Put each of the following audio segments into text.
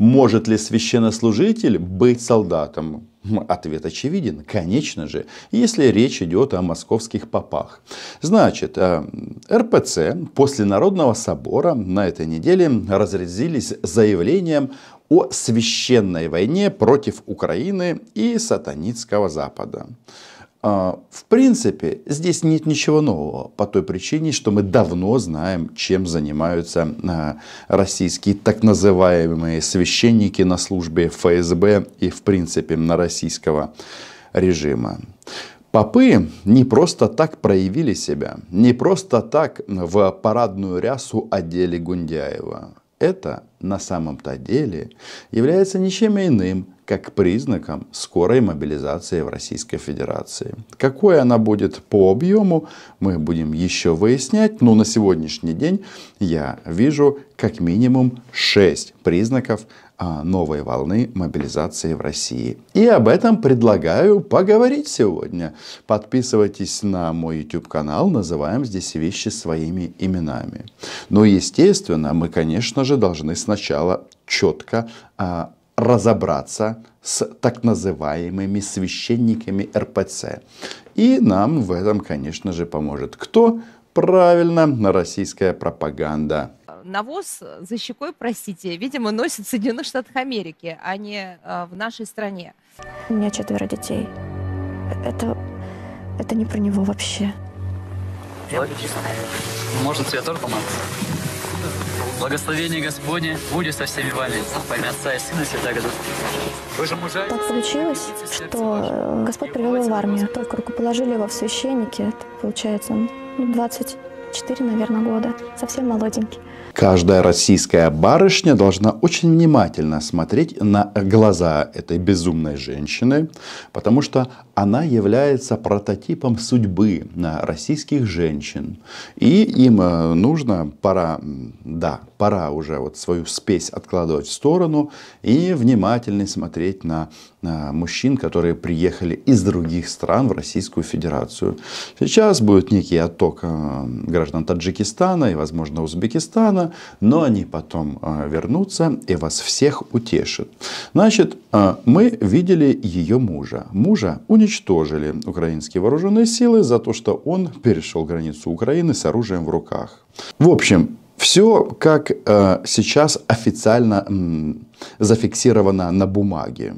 Может ли священнослужитель быть солдатом? Ответ очевиден, конечно же, если речь идет о московских попах. Значит, э, РПЦ после Народного собора на этой неделе разрезились заявлением о священной войне против Украины и сатанинского Запада. А, в принципе, здесь нет ничего нового по той причине, что мы давно знаем, чем занимаются а, российские так называемые священники на службе ФСБ и, в принципе, на российского режима. Попы не просто так проявили себя, не просто так в парадную рясу одели Гундяева. Это на самом-то деле является ничем иным, как признаком скорой мобилизации в Российской Федерации. Какой она будет по объему, мы будем еще выяснять, но ну, на сегодняшний день я вижу как минимум 6 признаков а, новой волны мобилизации в России. И об этом предлагаю поговорить сегодня. Подписывайтесь на мой YouTube канал, называем здесь вещи своими именами. Но, ну, естественно, мы, конечно же, должны сначала четко а, разобраться с так называемыми священниками РПЦ. И нам в этом, конечно же, поможет кто? Правильно, российская пропаганда. Навоз за щекой, простите, видимо, носит Соединенных Штатов Америки, а не э, в нашей стране. У меня четверо детей. Это, это не про него вообще. Я Можно тебе тоже помазать? Благословение Господне будет со всеми вами. Во имя Отца и Сына Святаго Духа. Так получилось, что э, Господь привел его в армию. Только рукоположили его в священники. Это получается 20 ну, 4, наверное, года, совсем молоденький. Каждая российская барышня должна очень внимательно смотреть на глаза этой безумной женщины, потому что она является прототипом судьбы российских женщин. И им э, нужно, пора, да, пора уже вот свою спесь откладывать в сторону и внимательно смотреть на мужчин, которые приехали из других стран в Российскую Федерацию. Сейчас будет некий отток э, граждан Таджикистана и, возможно, Узбекистана, но они потом э, вернутся и вас всех утешат. Значит, э, мы видели ее мужа. Мужа уничтожили украинские вооруженные силы за то, что он перешел границу Украины с оружием в руках. В общем, все, как сейчас официально зафиксировано на бумаге.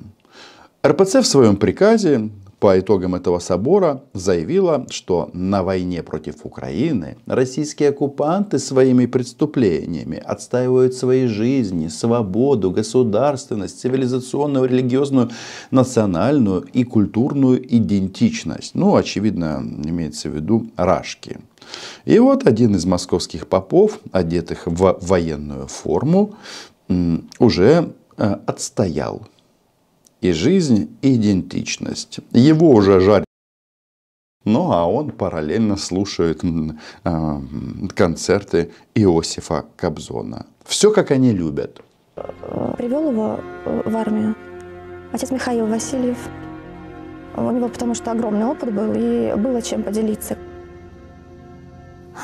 РПЦ в своем приказе по итогам этого собора заявила, что на войне против Украины российские оккупанты своими преступлениями отстаивают свои жизни, свободу, государственность, цивилизационную, религиозную, национальную и культурную идентичность. Ну, очевидно, имеется в виду рашки. И вот один из московских попов, одетых в военную форму, уже э, отстоял и жизнь, и идентичность. Его уже жарят. Ну а он параллельно слушает а, концерты Иосифа Кобзона. Все, как они любят. Привел его э, в армию отец Михаил Васильев. У него потому что огромный опыт был, и было чем поделиться.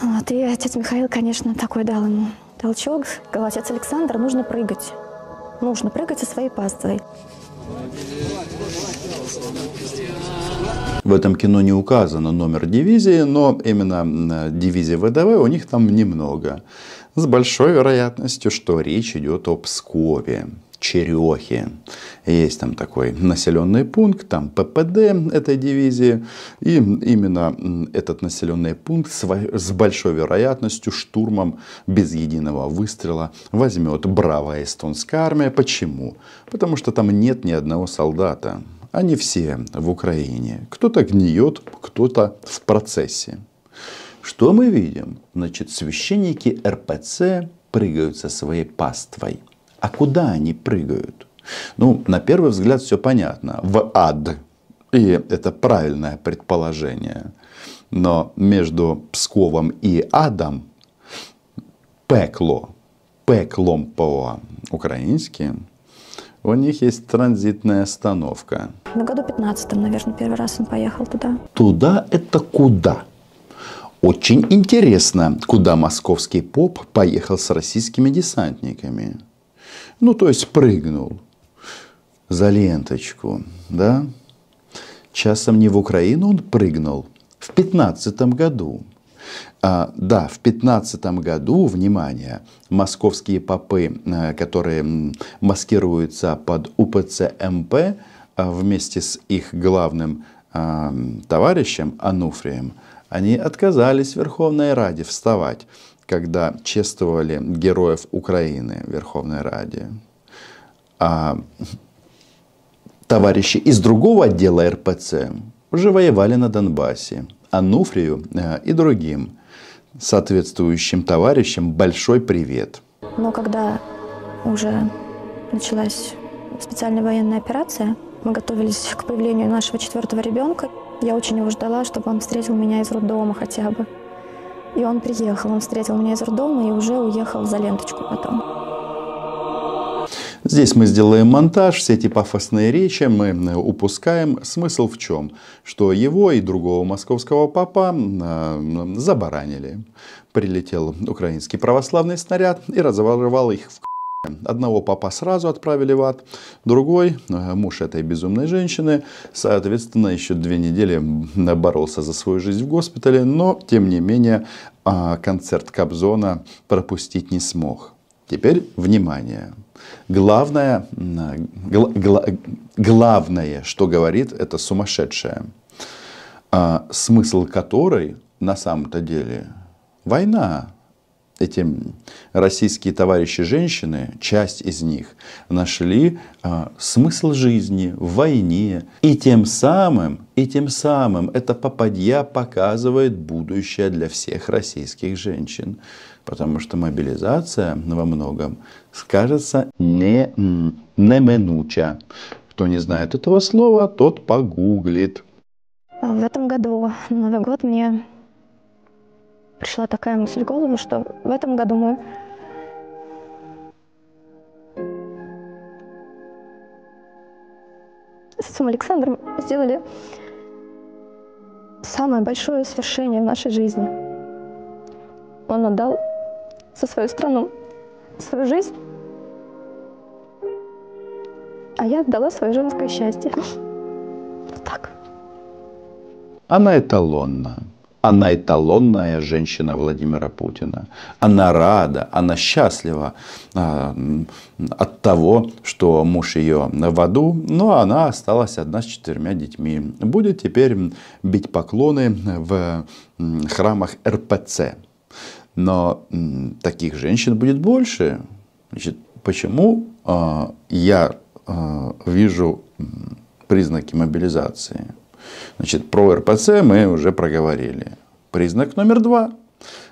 Вот, и отец Михаил, конечно, такой дал ему толчок. Сказал, отец Александр, нужно прыгать. Нужно прыгать со своей паствой. В этом кино не указано номер дивизии, но именно дивизии ВДВ у них там немного. С большой вероятностью, что речь идет о Пскове. Черехи. Есть там такой населенный пункт, там ППД этой дивизии. И именно этот населенный пункт с большой вероятностью штурмом без единого выстрела возьмет бравая эстонская армия. Почему? Потому что там нет ни одного солдата. Они все в Украине. Кто-то гниет, кто-то в процессе. Что мы видим? Значит, священники РПЦ прыгают со своей паствой – а куда они прыгают? Ну, на первый взгляд все понятно. В ад. И это правильное предположение. Но между Псковом и адом пекло, пеклом по-украински, у них есть транзитная остановка. На году 15 наверное, первый раз он поехал туда. Туда это куда? Очень интересно, куда московский поп поехал с российскими десантниками. Ну, то есть прыгнул за ленточку, да? Часом не в Украину он прыгнул. В 15 году. А, да, в 15 году, внимание, московские попы, э, которые маскируются под УПЦ-МП а вместе с их главным а, товарищем Ануфрием, они отказались в Верховной Раде вставать когда чествовали героев Украины в Верховной Раде, а товарищи из другого отдела РПЦ уже воевали на Донбассе, Ануфрию э, и другим соответствующим товарищам большой привет. Но когда уже началась специальная военная операция, мы готовились к появлению нашего четвертого ребенка. Я очень его ждала, чтобы он встретил меня из роддома хотя бы. И он приехал, он встретил меня из роддома и уже уехал за ленточку потом. Здесь мы сделаем монтаж, все эти пафосные речи мы э, упускаем. Смысл в чем? Что его и другого московского папа э, забаранили. Прилетел украинский православный снаряд и разорвал их в Одного папа сразу отправили в ад, другой, э, муж этой безумной женщины, соответственно, еще две недели боролся за свою жизнь в госпитале, но, тем не менее, а, концерт Кобзона пропустить не смог. Теперь внимание. Главное, гла, главное, что говорит, это сумасшедшее, а, смысл которой на самом-то деле война эти российские товарищи женщины, часть из них, нашли а, смысл жизни в войне. И тем самым, и тем самым эта попадья показывает будущее для всех российских женщин. Потому что мобилизация во многом скажется не, неминуча. Кто не знает этого слова, тот погуглит. А, в этом году Новый год мне пришла такая мысль в голову, что в этом году мы с отцом Александром сделали самое большое свершение в нашей жизни. Он отдал за свою страну свою жизнь, а я отдала свое женское счастье. Вот так. Она эталонна. Она эталонная женщина Владимира Путина. Она рада, она счастлива а, от того, что муж ее в аду, но ну, а она осталась одна с четырьмя детьми. Будет теперь бить поклоны в храмах РПЦ. Но таких женщин будет больше. Значит, почему а, я вижу признаки мобилизации? Значит, про РПЦ мы уже проговорили. Признак номер два.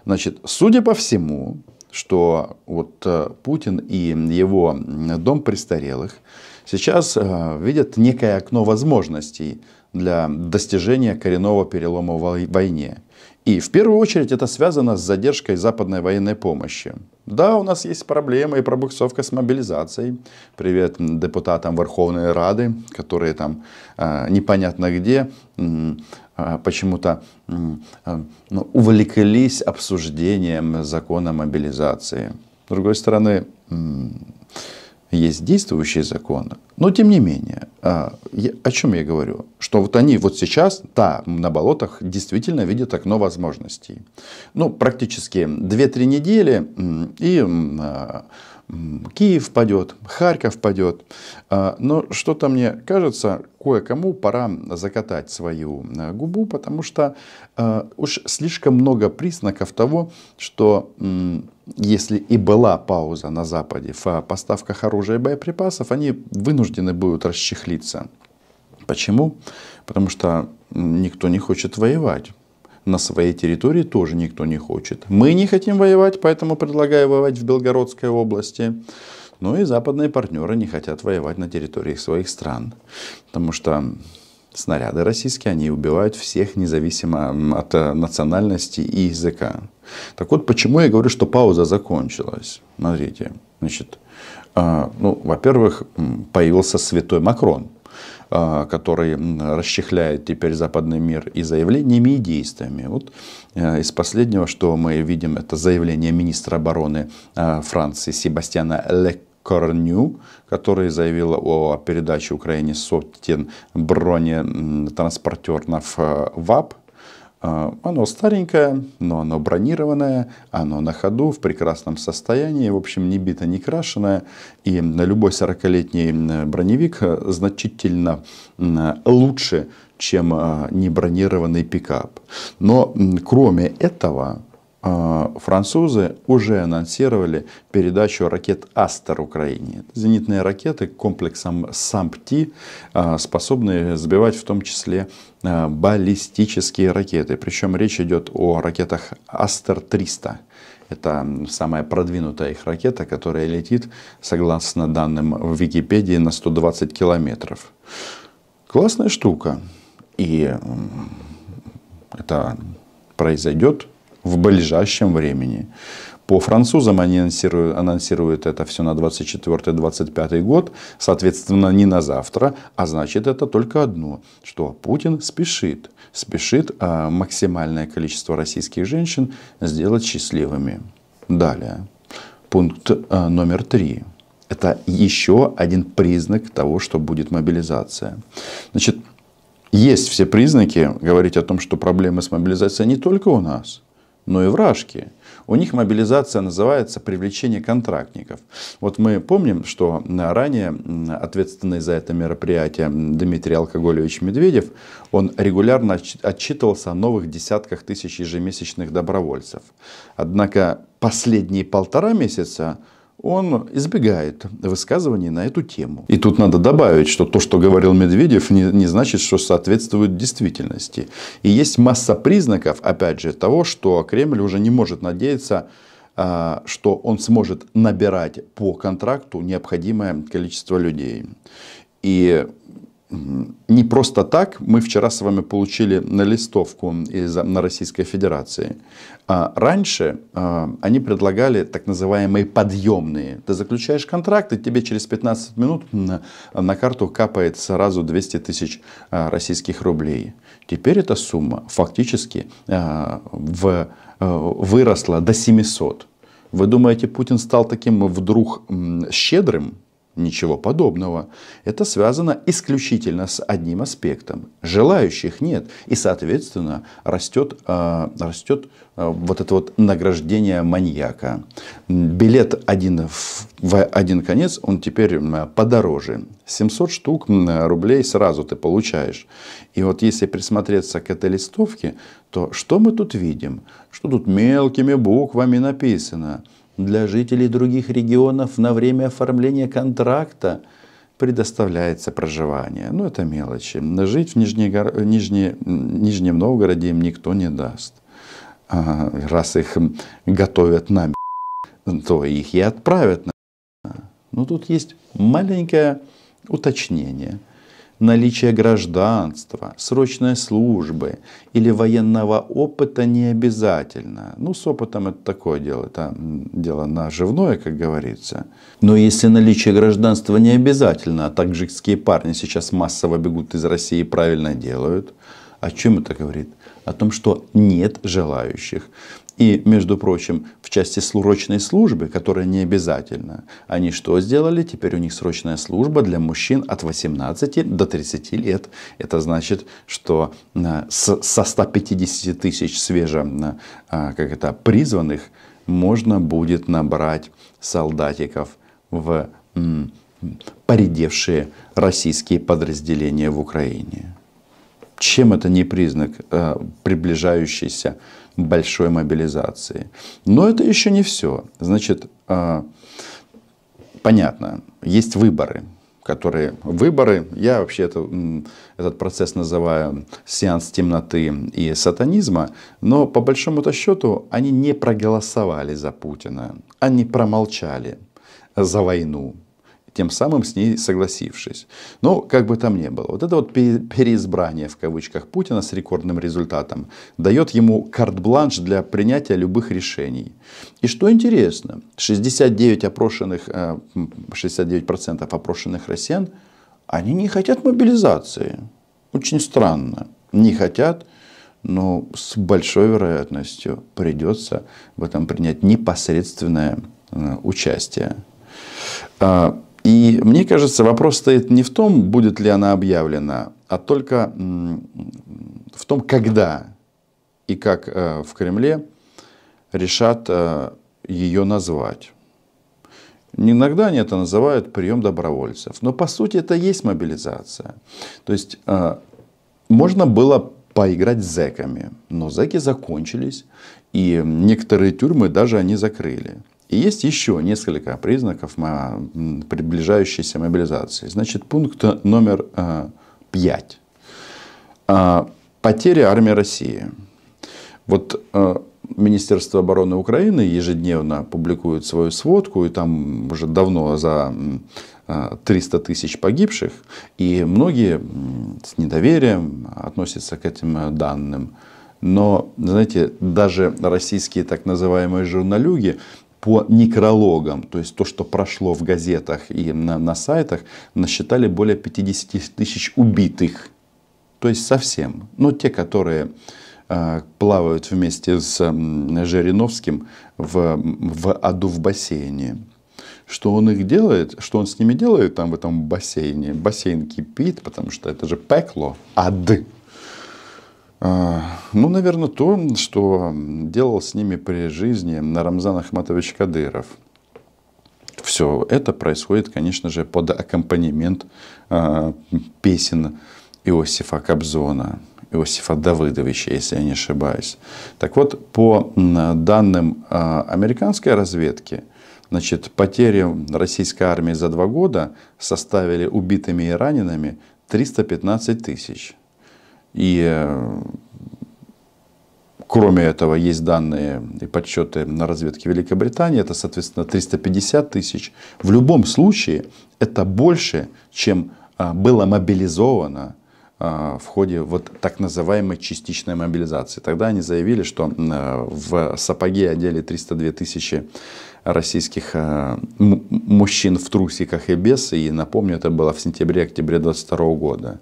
Значит, судя по всему, что вот э, Путин и его дом престарелых сейчас э, видят некое окно возможностей для достижения коренного перелома в войне. И в первую очередь это связано с задержкой западной военной помощи. Да, у нас есть проблемы и пробуксовка с мобилизацией. Привет депутатам Верховной Рады, которые там э, непонятно где э, почему-то э, ну, увлеклись обсуждением закона мобилизации. С другой стороны, э, есть действующие законы, но тем не менее, а, о чем я говорю? Что вот они вот сейчас, да, на болотах действительно видят окно возможностей. Ну, практически 2-3 недели и а, Киев падет, Харьков падет. А, но что-то мне кажется, кое-кому пора закатать свою губу, потому что уж слишком много признаков того, что если и была пауза на Западе в поставках оружия и боеприпасов, они вынуждены будут расчехлиться. Почему? Потому что никто не хочет воевать. На своей территории тоже никто не хочет. Мы не хотим воевать, поэтому предлагаю воевать в Белгородской области. Но ну и западные партнеры не хотят воевать на территории своих стран. Потому что снаряды российские, они убивают всех, независимо от э, национальности и языка. Так вот, почему я говорю, что пауза закончилась. Смотрите, значит, а, ну, во-первых, появился святой Макрон, а, который расчехляет теперь западный мир и заявлениями, и действиями. Вот э, из последнего, что мы видим, это заявление министра обороны а, Франции Себастьяна Лек Корню, который заявил о передаче Украине сотен бронетранспортеров э, ВАП – а, оно старенькое, но оно бронированное, оно на ходу, в прекрасном состоянии, в общем, не бито, не крашеное. И любой 40-летний броневик э, значительно лучше, чем а, небронированный пикап. Но кроме этого, а, французы уже анонсировали передачу ракет «Астер» Украине. зенитные ракеты комплексом «Сампти», а, способные сбивать в том числе а, баллистические ракеты. Причем речь идет о ракетах «Астер-300». Это самая продвинутая их ракета, которая летит, согласно данным в Википедии, на 120 километров. Классная штука. И это произойдет в ближайшем времени. По французам они анонсируют, анонсируют это все на 24-25 год, соответственно, не на завтра, а значит это только одно, что Путин спешит, спешит а, максимальное количество российских женщин сделать счастливыми. Далее, пункт а, номер три. Это еще один признак того, что будет мобилизация. Значит, есть все признаки говорить о том, что проблемы с мобилизацией не только у нас – но и вражки. У них мобилизация называется привлечение контрактников. Вот мы помним, что ранее ответственный за это мероприятие Дмитрий Алкоголевич Медведев, он регулярно отчитывался о новых десятках тысяч ежемесячных добровольцев. Однако последние полтора месяца он избегает высказываний на эту тему. И тут надо добавить, что то, что говорил Медведев, не, не значит, что соответствует действительности. И есть масса признаков, опять же, того, что Кремль уже не может надеяться а, что он сможет набирать по контракту необходимое количество людей. И не просто так мы вчера с вами получили на листовку из на Российской Федерации. А раньше а, они предлагали так называемые подъемные. Ты заключаешь контракт, и тебе через 15 минут на, на карту капает сразу 200 тысяч а, российских рублей. Теперь эта сумма фактически в, выросла до 700. Вы думаете, Путин стал таким вдруг щедрым? Ничего подобного. Это связано исключительно с одним аспектом. Желающих нет. И, соответственно, растет, э, растет э, вот это вот награждение маньяка. Билет один в, в один конец, он теперь подороже. 700 штук рублей сразу ты получаешь. И вот если присмотреться к этой листовке, то что мы тут видим? Что тут мелкими буквами написано? Для жителей других регионов на время оформления контракта предоставляется проживание. Ну, это мелочи. Жить в Нижнегор... Нижне... Нижнем Новгороде им никто не даст. А раз их готовят на то их и отправят на Но ну, тут есть маленькое уточнение – наличие гражданства, срочной службы или военного опыта не обязательно. Ну, с опытом это такое дело, это дело наживное, как говорится. Но если наличие гражданства не обязательно, а таджикские парни сейчас массово бегут из России и правильно делают, о чем это говорит? о том, что нет желающих. И, между прочим, в части срочной службы, которая не обязательна, они что сделали? Теперь у них срочная служба для мужчин от 18 до 30 лет. Это значит, что а, со 150 тысяч свежих а, а, как это, призванных можно будет набрать солдатиков в поредевшие российские подразделения в Украине. Чем это не признак э, приближающейся большой мобилизации? Но это еще не все. Значит, э, понятно, есть выборы которые выборы, я вообще это, этот процесс называю сеанс темноты и сатанизма, но по большому-то счету они не проголосовали за Путина, они промолчали за войну, тем самым с ней согласившись. Но ну, как бы там ни было, вот это вот переизбрание в кавычках Путина с рекордным результатом дает ему карт-бланш для принятия любых решений. И что интересно, 69 опрошенных, 69% э, опрошенных россиян, они не хотят мобилизации. Очень странно. Не хотят, но с большой вероятностью придется в этом принять непосредственное э, участие. А, и мне кажется, вопрос стоит не в том, будет ли она объявлена, а только в том, когда и как э, в Кремле решат э, ее назвать. Иногда они это называют прием добровольцев. Но по сути это есть мобилизация. То есть э, можно было поиграть с зэками, но зэки закончились, и некоторые тюрьмы даже они закрыли. И есть еще несколько признаков приближающейся мобилизации. Значит, пункт номер 5. Э, э, Потеря армии России. Вот э, Министерство обороны Украины ежедневно публикует свою сводку, и там уже давно за 300 тысяч погибших, и многие с недоверием относятся к этим данным. Но, знаете, даже российские так называемые журналюги по некрологам, то есть то, что прошло в газетах и на, на сайтах, насчитали более 50 тысяч убитых. То есть совсем. Но те, которые э, плавают вместе с э, Жириновским в, в аду в бассейне. Что он их делает, что он с ними делает там в этом бассейне? Бассейн кипит, потому что это же пекло, ад. А, ну, наверное, то, что делал с ними при жизни Рамзан Ахматович Кадыров. Все это происходит, конечно же, под аккомпанемент а, песен Иосифа Кобзона, Иосифа Давыдовича, если я не ошибаюсь. Так вот, по данным а, американской разведки, значит, потери российской армии за два года составили убитыми и ранеными 315 тысяч. И э, кроме этого есть данные и подсчеты на разведке Великобритании. Это, соответственно, 350 тысяч. В любом случае это больше, чем а, было мобилизовано а, в ходе вот так называемой частичной мобилизации. Тогда они заявили, что э, в сапоге одели 302 тысячи российских э, мужчин в трусиках и без. И напомню, это было в сентябре-октябре 2022 года.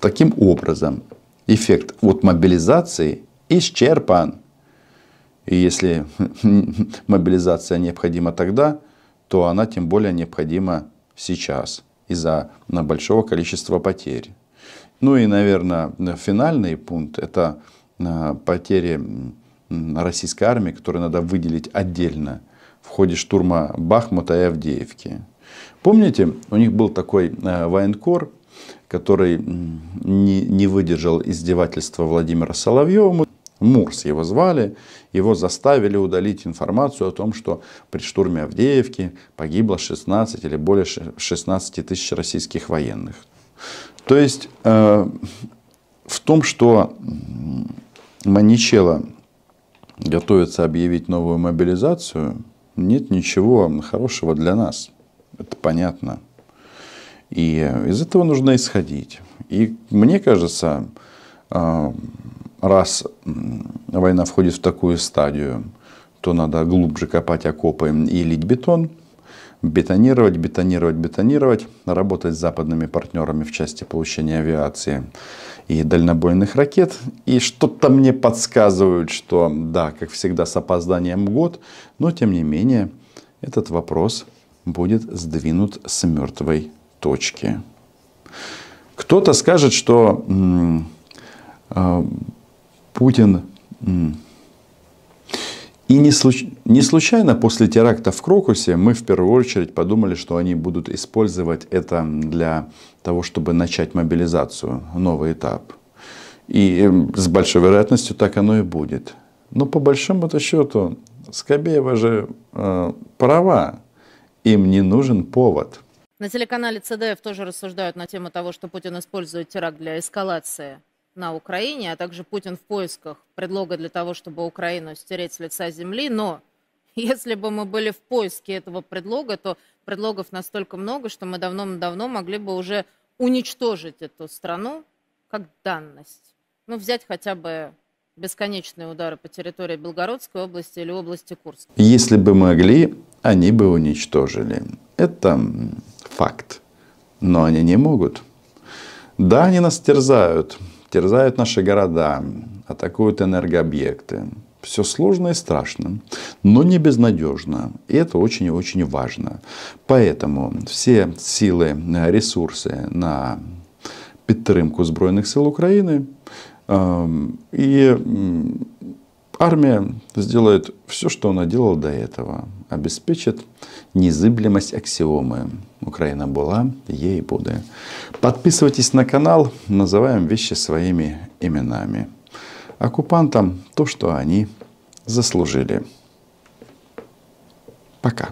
Таким образом, эффект от мобилизации исчерпан. И если мобилизация необходима тогда, то она тем более необходима сейчас из-за большого количества потерь. Ну и, наверное, финальный пункт – это а, потери российской армии, которые надо выделить отдельно в ходе штурма Бахмута и Авдеевки. Помните, у них был такой а, военкор который не, не выдержал издевательства Владимира Соловьева. Мурс его звали, его заставили удалить информацию о том, что при штурме Авдеевки погибло 16 или более 16 тысяч российских военных. То есть э, в том, что Маничелло готовится объявить новую мобилизацию, нет ничего хорошего для нас. Это понятно. И э, из этого нужно исходить. И мне кажется, э, раз война входит в такую стадию, то надо глубже копать окопы и лить бетон, бетонировать, бетонировать, бетонировать, работать с западными партнерами в части получения авиации и дальнобойных ракет. И что-то мне подсказывают, что да, как всегда, с опозданием год, но тем не менее этот вопрос будет сдвинут с мертвой точки. Кто-то скажет, что а, Путин и не, случ... не случайно после теракта в Крокусе мы в первую очередь подумали, что они будут использовать это для того, чтобы начать мобилизацию, новый этап. И эм, с большой вероятностью так оно и будет. Но по большому-то счету Скобеева же э, права, им не нужен повод – на телеканале ЦДФ тоже рассуждают на тему того, что Путин использует теракт для эскалации на Украине, а также Путин в поисках предлога для того, чтобы Украину стереть с лица земли. Но если бы мы были в поиске этого предлога, то предлогов настолько много, что мы давно-давно могли бы уже уничтожить эту страну как данность. Ну, взять хотя бы бесконечные удары по территории Белгородской области или области Курска. Если бы могли, они бы уничтожили. Это факт. Но они не могут. Да, они нас терзают, терзают наши города, атакуют энергообъекты. Все сложно и страшно, но не безнадежно. И это очень и очень важно. Поэтому все силы, э, ресурсы на поддержку Збройних сил Украины эм, и Армия сделает все, что она делала до этого. Обеспечит незыблемость аксиомы. Украина была, ей будет. Подписывайтесь на канал. Называем вещи своими именами. Оккупантам то, что они заслужили. Пока.